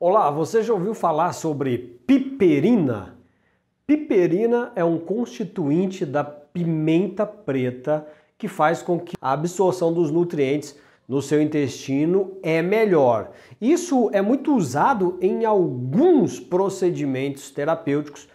Olá, você já ouviu falar sobre piperina? Piperina é um constituinte da pimenta preta que faz com que a absorção dos nutrientes no seu intestino é melhor. Isso é muito usado em alguns procedimentos terapêuticos.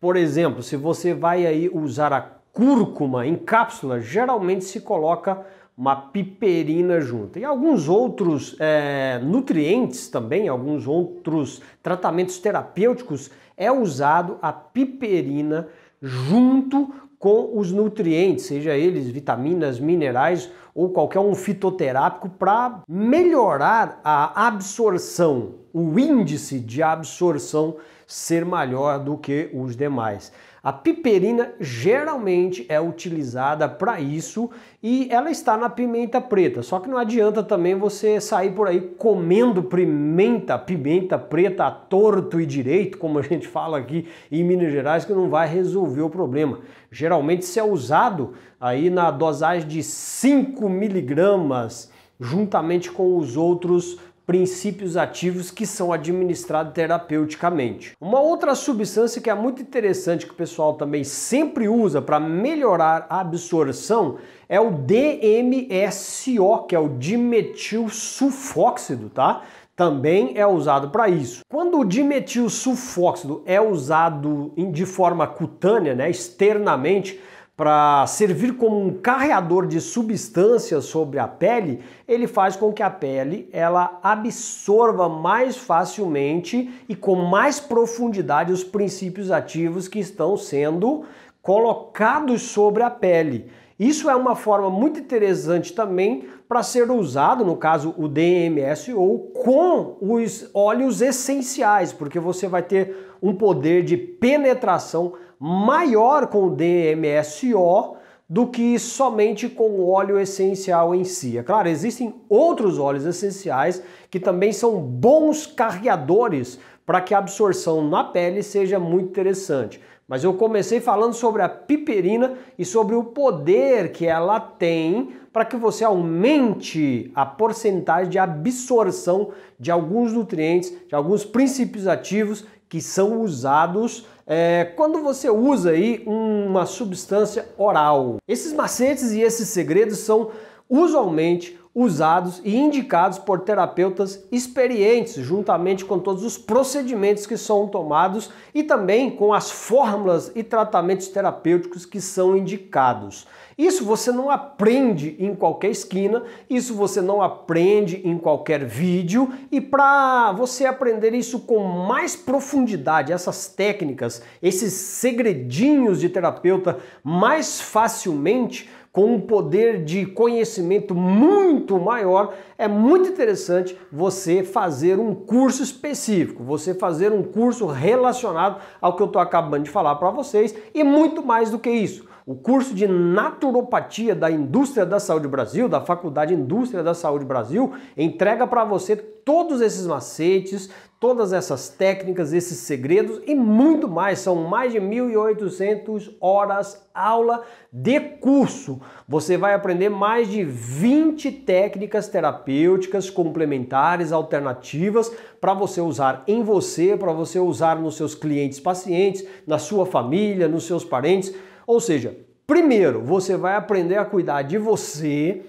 Por exemplo, se você vai aí usar a cúrcuma em cápsula, geralmente se coloca uma piperina junto. E alguns outros é, nutrientes também, alguns outros tratamentos terapêuticos, é usado a piperina junto com os nutrientes, seja eles vitaminas, minerais ou qualquer um fitoterápico, para melhorar a absorção, o índice de absorção ser maior do que os demais. A piperina geralmente é utilizada para isso e ela está na pimenta preta. Só que não adianta também você sair por aí comendo pimenta, pimenta preta a torto e direito, como a gente fala aqui em Minas Gerais, que não vai resolver o problema. Geralmente se é usado aí na dosagem de 5 miligramas juntamente com os outros princípios ativos que são administrados terapeuticamente. Uma outra substância que é muito interessante que o pessoal também sempre usa para melhorar a absorção é o DMSO, que é o dimetil sulfóxido, tá? Também é usado para isso. Quando o dimetil sulfóxido é usado de forma cutânea, né, externamente, para servir como um carreador de substâncias sobre a pele, ele faz com que a pele ela absorva mais facilmente e com mais profundidade os princípios ativos que estão sendo colocados sobre a pele. Isso é uma forma muito interessante também para ser usado, no caso o DMS, ou com os óleos essenciais, porque você vai ter um poder de penetração maior com DMSO do que somente com o óleo essencial em si. É claro, existem outros óleos essenciais que também são bons carregadores para que a absorção na pele seja muito interessante. Mas eu comecei falando sobre a piperina e sobre o poder que ela tem para que você aumente a porcentagem de absorção de alguns nutrientes, de alguns princípios ativos que são usados é, quando você usa aí uma substância oral. Esses macetes e esses segredos são usualmente usados e indicados por terapeutas experientes, juntamente com todos os procedimentos que são tomados e também com as fórmulas e tratamentos terapêuticos que são indicados. Isso você não aprende em qualquer esquina, isso você não aprende em qualquer vídeo, e para você aprender isso com mais profundidade, essas técnicas, esses segredinhos de terapeuta mais facilmente, com um poder de conhecimento muito maior, é muito interessante você fazer um curso específico, você fazer um curso relacionado ao que eu estou acabando de falar para vocês e muito mais do que isso. O curso de naturopatia da Indústria da Saúde Brasil, da Faculdade Indústria da Saúde Brasil, entrega para você todos esses macetes, todas essas técnicas, esses segredos e muito mais. São mais de 1.800 horas aula de curso. Você vai aprender mais de 20 técnicas terapêuticas complementares, alternativas para você usar em você, para você usar nos seus clientes, pacientes, na sua família, nos seus parentes ou seja, primeiro você vai aprender a cuidar de você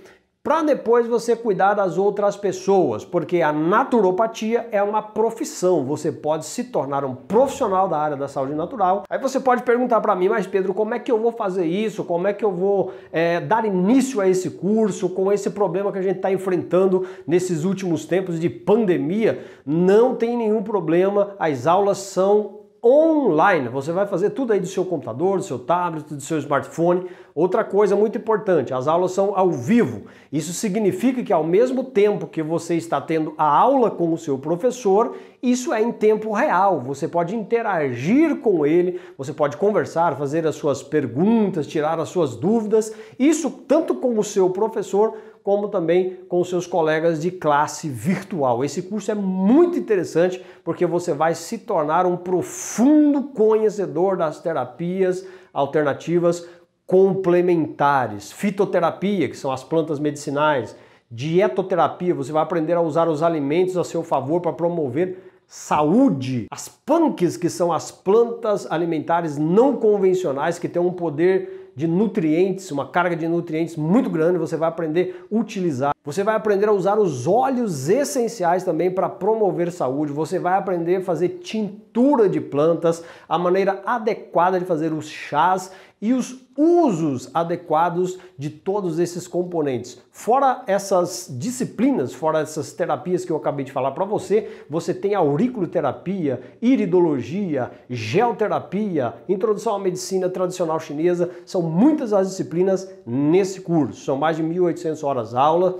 para depois você cuidar das outras pessoas, porque a naturopatia é uma profissão. Você pode se tornar um profissional da área da saúde natural. Aí você pode perguntar para mim, mas Pedro, como é que eu vou fazer isso? Como é que eu vou é, dar início a esse curso com esse problema que a gente está enfrentando nesses últimos tempos de pandemia? Não tem nenhum problema. As aulas são online. Você vai fazer tudo aí do seu computador, do seu tablet, do seu smartphone. Outra coisa muito importante, as aulas são ao vivo. Isso significa que ao mesmo tempo que você está tendo a aula com o seu professor, isso é em tempo real. Você pode interagir com ele, você pode conversar, fazer as suas perguntas, tirar as suas dúvidas. Isso tanto com o seu professor como também com seus colegas de classe virtual. Esse curso é muito interessante porque você vai se tornar um profundo conhecedor das terapias alternativas complementares, fitoterapia, que são as plantas medicinais, dietoterapia, você vai aprender a usar os alimentos a seu favor para promover saúde, as punks, que são as plantas alimentares não convencionais que têm um poder de nutrientes, uma carga de nutrientes muito grande, você vai aprender a utilizar você vai aprender a usar os óleos essenciais também para promover saúde. Você vai aprender a fazer tintura de plantas, a maneira adequada de fazer os chás e os usos adequados de todos esses componentes. Fora essas disciplinas, fora essas terapias que eu acabei de falar para você, você tem auriculoterapia, iridologia, geoterapia, introdução à medicina tradicional chinesa. São muitas as disciplinas nesse curso. São mais de 1.800 horas aula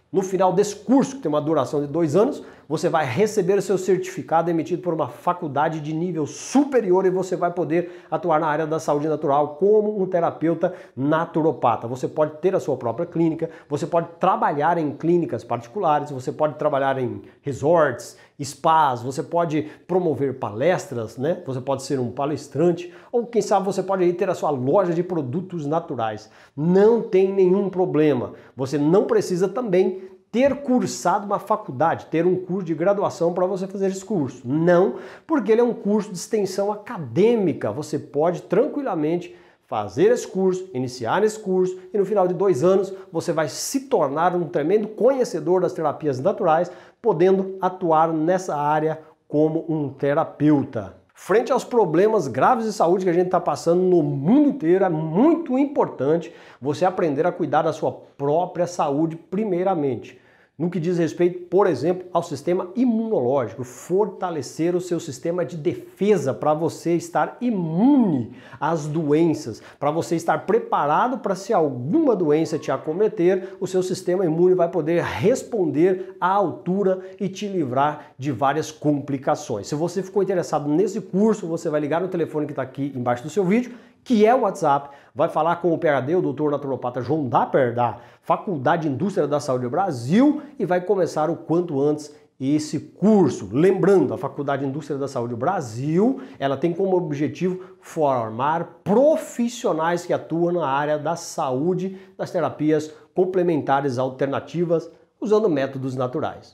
No final desse curso, que tem uma duração de dois anos, você vai receber o seu certificado emitido por uma faculdade de nível superior e você vai poder atuar na área da saúde natural como um terapeuta naturopata. Você pode ter a sua própria clínica, você pode trabalhar em clínicas particulares, você pode trabalhar em resorts, spas, você pode promover palestras, né? Você pode ser um palestrante ou quem sabe você pode ter a sua loja de produtos naturais. Não tem nenhum problema. Você não precisa também ter cursado uma faculdade, ter um curso de graduação para você fazer esse curso. Não, porque ele é um curso de extensão acadêmica. Você pode tranquilamente fazer esse curso, iniciar esse curso e no final de dois anos você vai se tornar um tremendo conhecedor das terapias naturais, podendo atuar nessa área como um terapeuta. Frente aos problemas graves de saúde que a gente está passando no mundo inteiro, é muito importante você aprender a cuidar da sua própria saúde primeiramente no que diz respeito, por exemplo, ao sistema imunológico, fortalecer o seu sistema de defesa para você estar imune às doenças, para você estar preparado para se alguma doença te acometer, o seu sistema imune vai poder responder à altura e te livrar de várias complicações. Se você ficou interessado nesse curso, você vai ligar no telefone que está aqui embaixo do seu vídeo que é o WhatsApp. Vai falar com o PHD, o doutor naturopata João Dapper, da Faculdade de Indústria da Saúde Brasil, e vai começar o quanto antes esse curso. Lembrando, a Faculdade de Indústria da Saúde Brasil, ela tem como objetivo formar profissionais que atuam na área da saúde, das terapias complementares alternativas, usando métodos naturais.